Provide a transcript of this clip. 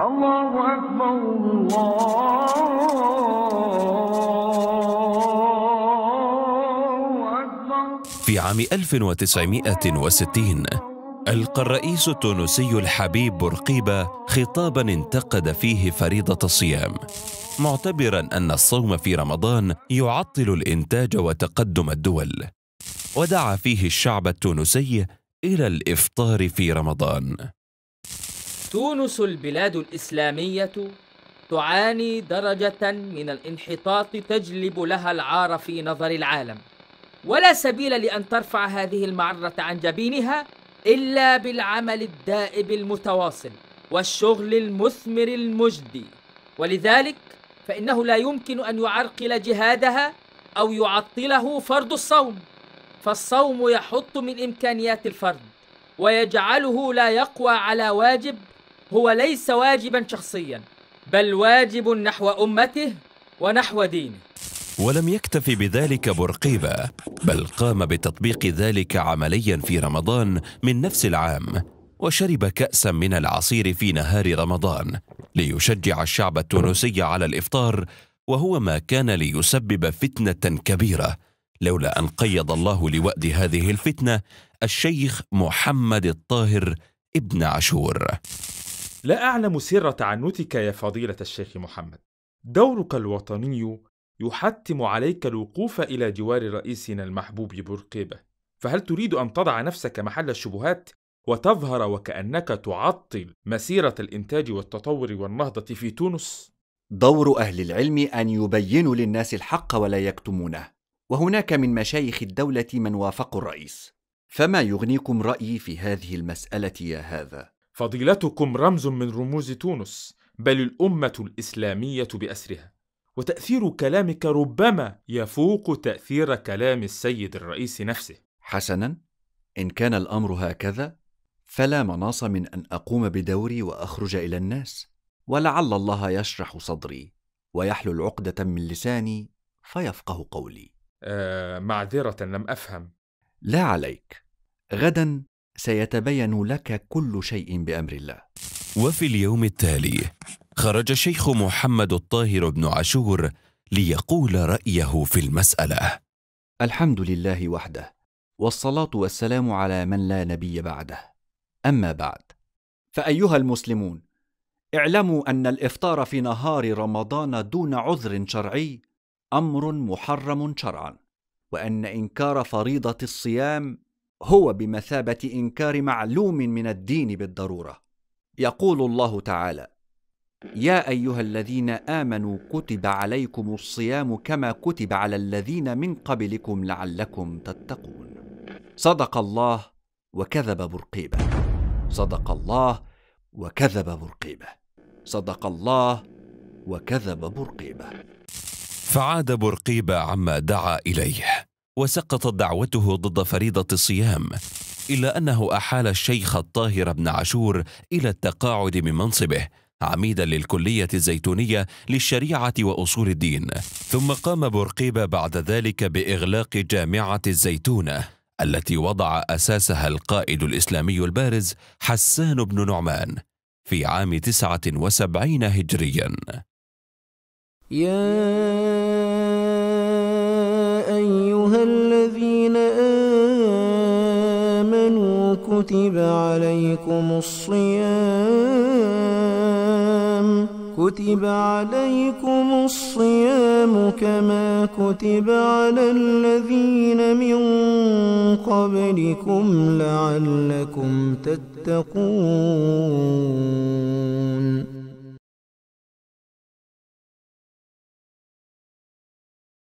الله أكبر الله أكبر في عام 1960 ألقى الرئيس التونسي الحبيب بورقيبة خطابا انتقد فيه فريضة الصيام معتبرا أن الصوم في رمضان يعطل الإنتاج وتقدم الدول ودعا فيه الشعب التونسي إلى الإفطار في رمضان تونس البلاد الإسلامية تعاني درجة من الانحطاط تجلب لها العار في نظر العالم ولا سبيل لأن ترفع هذه المعرة عن جبينها إلا بالعمل الدائب المتواصل والشغل المثمر المجدي ولذلك فإنه لا يمكن أن يعرقل جهادها أو يعطله فرض الصوم فالصوم يحط من إمكانيات الفرد ويجعله لا يقوى على واجب هو ليس واجبا شخصيا بل واجب نحو أمته ونحو دينه ولم يكتف بذلك بورقيبة بل قام بتطبيق ذلك عمليا في رمضان من نفس العام وشرب كأسا من العصير في نهار رمضان ليشجع الشعب التونسي على الإفطار وهو ما كان ليسبب فتنة كبيرة لولا أن قيض الله لوأد هذه الفتنة الشيخ محمد الطاهر ابن عاشور لا أعلم سر تعنتك يا فضيلة الشيخ محمد دورك الوطني يحتم عليك الوقوف إلى جوار رئيسنا المحبوب بورقيبة فهل تريد أن تضع نفسك محل الشبهات وتظهر وكأنك تعطل مسيرة الإنتاج والتطور والنهضة في تونس؟ دور أهل العلم أن يبينوا للناس الحق ولا يكتمونه وهناك من مشايخ الدولة من وافقوا الرئيس فما يغنيكم رأيي في هذه المسألة يا هذا فضيلتكم رمز من رموز تونس بل الامه الاسلاميه باسرها وتاثير كلامك ربما يفوق تاثير كلام السيد الرئيس نفسه حسنا ان كان الامر هكذا فلا مناص من ان اقوم بدوري واخرج الى الناس ولعل الله يشرح صدري ويحلل العقده من لساني فيفقه قولي آه معذره لم افهم لا عليك غدا سيتبين لك كل شيء بامر الله. وفي اليوم التالي خرج الشيخ محمد الطاهر بن عاشور ليقول رايه في المساله. الحمد لله وحده والصلاه والسلام على من لا نبي بعده. اما بعد فايها المسلمون اعلموا ان الافطار في نهار رمضان دون عذر شرعي امر محرم شرعا وان انكار فريضه الصيام هو بمثابه انكار معلوم من الدين بالضروره يقول الله تعالى يا ايها الذين امنوا كتب عليكم الصيام كما كتب على الذين من قبلكم لعلكم تتقون صدق الله وكذب برقيبه صدق الله وكذب برقيبه صدق الله وكذب برقيبه فعاد برقيبه عما دعا اليه وسقطت دعوته ضد فريضة الصيام إلا أنه أحال الشيخ الطاهر بن عاشور إلى التقاعد من منصبه عميدا للكلية الزيتونية للشريعة وأصول الدين ثم قام بورقيبة بعد ذلك بإغلاق جامعة الزيتونة التي وضع أساسها القائد الإسلامي البارز حسان بن نعمان في عام 79 هجريا يا أيها الذين آمنوا كتب عليكم الصيام كتب عليكم الصيام كما كتب على الذين من قبلكم لعلكم تتقون